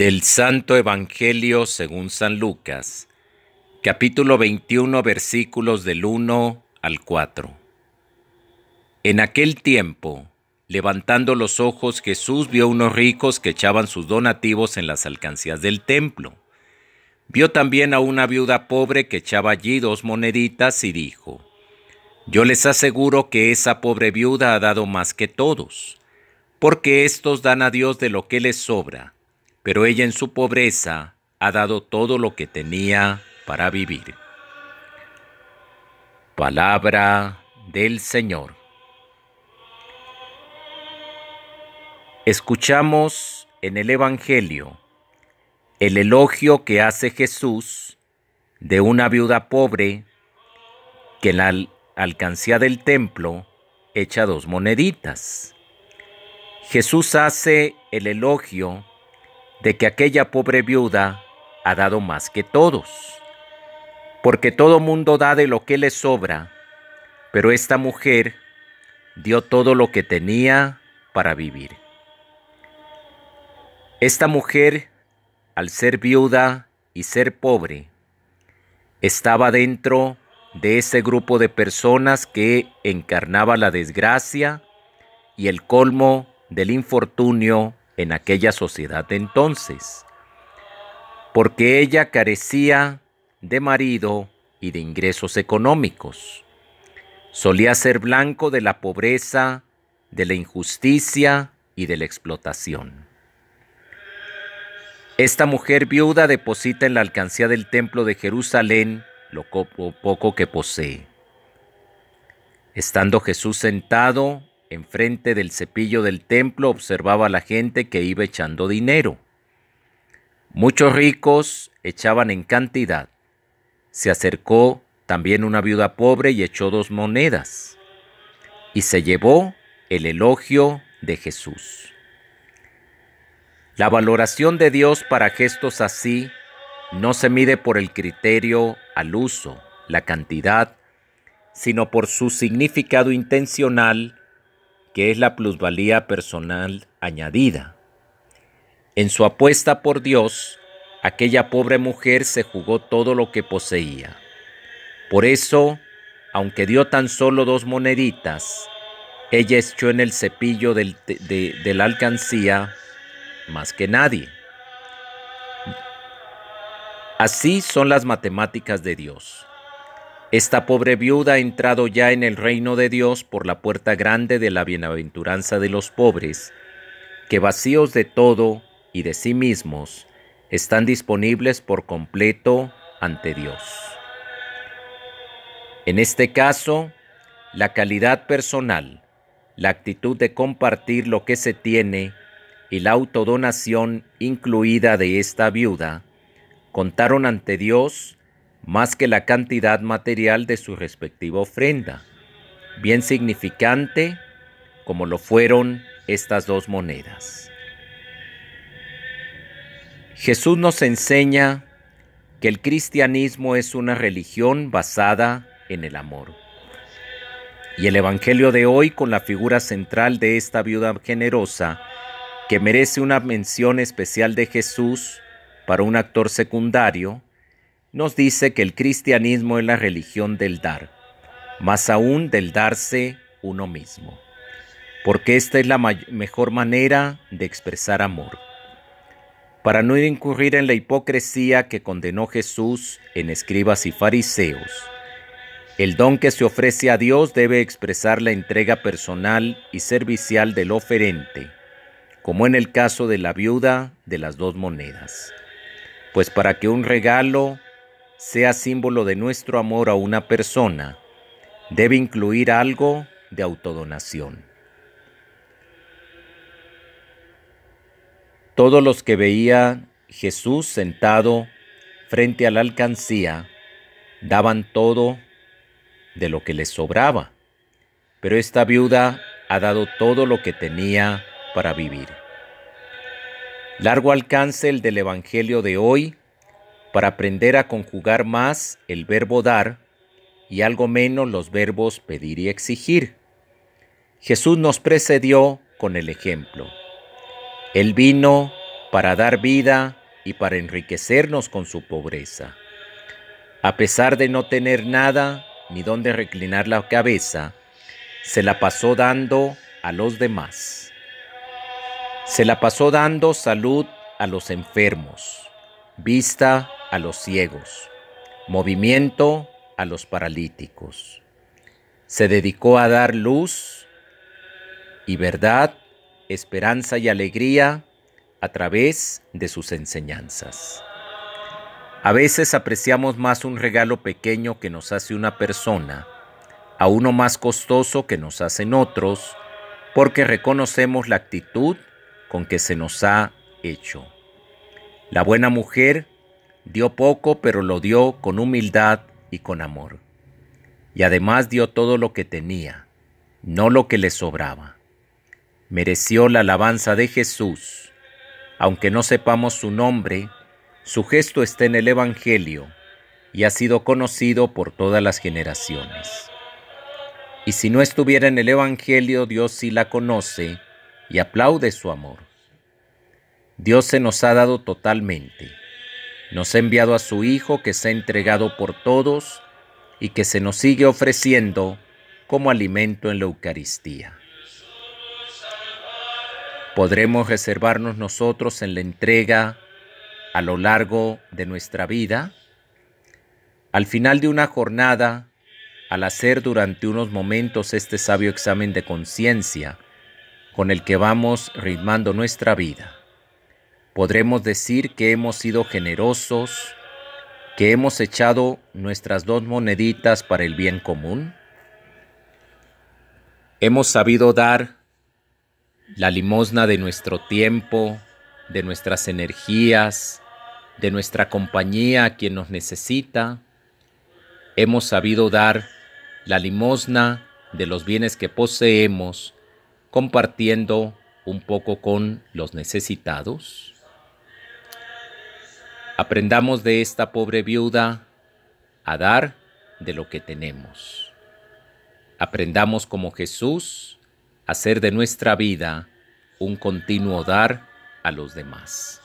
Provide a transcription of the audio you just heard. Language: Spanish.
Del Santo Evangelio según San Lucas, capítulo 21, versículos del 1 al 4. En aquel tiempo, levantando los ojos, Jesús vio unos ricos que echaban sus donativos en las alcancías del templo. Vio también a una viuda pobre que echaba allí dos moneditas y dijo, Yo les aseguro que esa pobre viuda ha dado más que todos, porque estos dan a Dios de lo que les sobra pero ella en su pobreza ha dado todo lo que tenía para vivir. Palabra del Señor. Escuchamos en el Evangelio el elogio que hace Jesús de una viuda pobre que en la alcancía del templo echa dos moneditas. Jesús hace el elogio de que aquella pobre viuda ha dado más que todos, porque todo mundo da de lo que le sobra, pero esta mujer dio todo lo que tenía para vivir. Esta mujer, al ser viuda y ser pobre, estaba dentro de ese grupo de personas que encarnaba la desgracia y el colmo del infortunio en aquella sociedad de entonces, porque ella carecía de marido y de ingresos económicos. Solía ser blanco de la pobreza, de la injusticia y de la explotación. Esta mujer viuda deposita en la alcancía del templo de Jerusalén lo poco que posee. Estando Jesús sentado Enfrente del cepillo del templo observaba la gente que iba echando dinero. Muchos ricos echaban en cantidad. Se acercó también una viuda pobre y echó dos monedas. Y se llevó el elogio de Jesús. La valoración de Dios para gestos así no se mide por el criterio al uso, la cantidad, sino por su significado intencional que es la plusvalía personal añadida. En su apuesta por Dios, aquella pobre mujer se jugó todo lo que poseía. Por eso, aunque dio tan solo dos moneditas, ella echó en el cepillo del, de la alcancía más que nadie. Así son las matemáticas de Dios. Esta pobre viuda ha entrado ya en el reino de Dios por la puerta grande de la bienaventuranza de los pobres, que vacíos de todo y de sí mismos, están disponibles por completo ante Dios. En este caso, la calidad personal, la actitud de compartir lo que se tiene y la autodonación incluida de esta viuda, contaron ante Dios más que la cantidad material de su respectiva ofrenda, bien significante como lo fueron estas dos monedas. Jesús nos enseña que el cristianismo es una religión basada en el amor. Y el Evangelio de hoy, con la figura central de esta viuda generosa, que merece una mención especial de Jesús para un actor secundario, nos dice que el cristianismo es la religión del dar, más aún del darse uno mismo, porque esta es la mejor manera de expresar amor, para no incurrir en la hipocresía que condenó Jesús en escribas y fariseos. El don que se ofrece a Dios debe expresar la entrega personal y servicial del oferente, como en el caso de la viuda de las dos monedas. Pues para que un regalo sea símbolo de nuestro amor a una persona, debe incluir algo de autodonación. Todos los que veía Jesús sentado frente a la alcancía daban todo de lo que les sobraba, pero esta viuda ha dado todo lo que tenía para vivir. Largo alcance el del Evangelio de hoy para aprender a conjugar más el verbo dar y algo menos los verbos pedir y exigir. Jesús nos precedió con el ejemplo. Él vino para dar vida y para enriquecernos con su pobreza. A pesar de no tener nada ni dónde reclinar la cabeza, se la pasó dando a los demás. Se la pasó dando salud a los enfermos vista a los ciegos, movimiento a los paralíticos. Se dedicó a dar luz y verdad, esperanza y alegría a través de sus enseñanzas. A veces apreciamos más un regalo pequeño que nos hace una persona, a uno más costoso que nos hacen otros, porque reconocemos la actitud con que se nos ha hecho. La buena mujer dio poco, pero lo dio con humildad y con amor. Y además dio todo lo que tenía, no lo que le sobraba. Mereció la alabanza de Jesús. Aunque no sepamos su nombre, su gesto está en el Evangelio y ha sido conocido por todas las generaciones. Y si no estuviera en el Evangelio, Dios sí la conoce y aplaude su amor. Dios se nos ha dado totalmente. Nos ha enviado a su Hijo que se ha entregado por todos y que se nos sigue ofreciendo como alimento en la Eucaristía. ¿Podremos reservarnos nosotros en la entrega a lo largo de nuestra vida? Al final de una jornada, al hacer durante unos momentos este sabio examen de conciencia con el que vamos ritmando nuestra vida, podremos decir que hemos sido generosos, que hemos echado nuestras dos moneditas para el bien común. Hemos sabido dar la limosna de nuestro tiempo, de nuestras energías, de nuestra compañía a quien nos necesita. Hemos sabido dar la limosna de los bienes que poseemos, compartiendo un poco con los necesitados. Aprendamos de esta pobre viuda a dar de lo que tenemos. Aprendamos como Jesús a hacer de nuestra vida un continuo dar a los demás.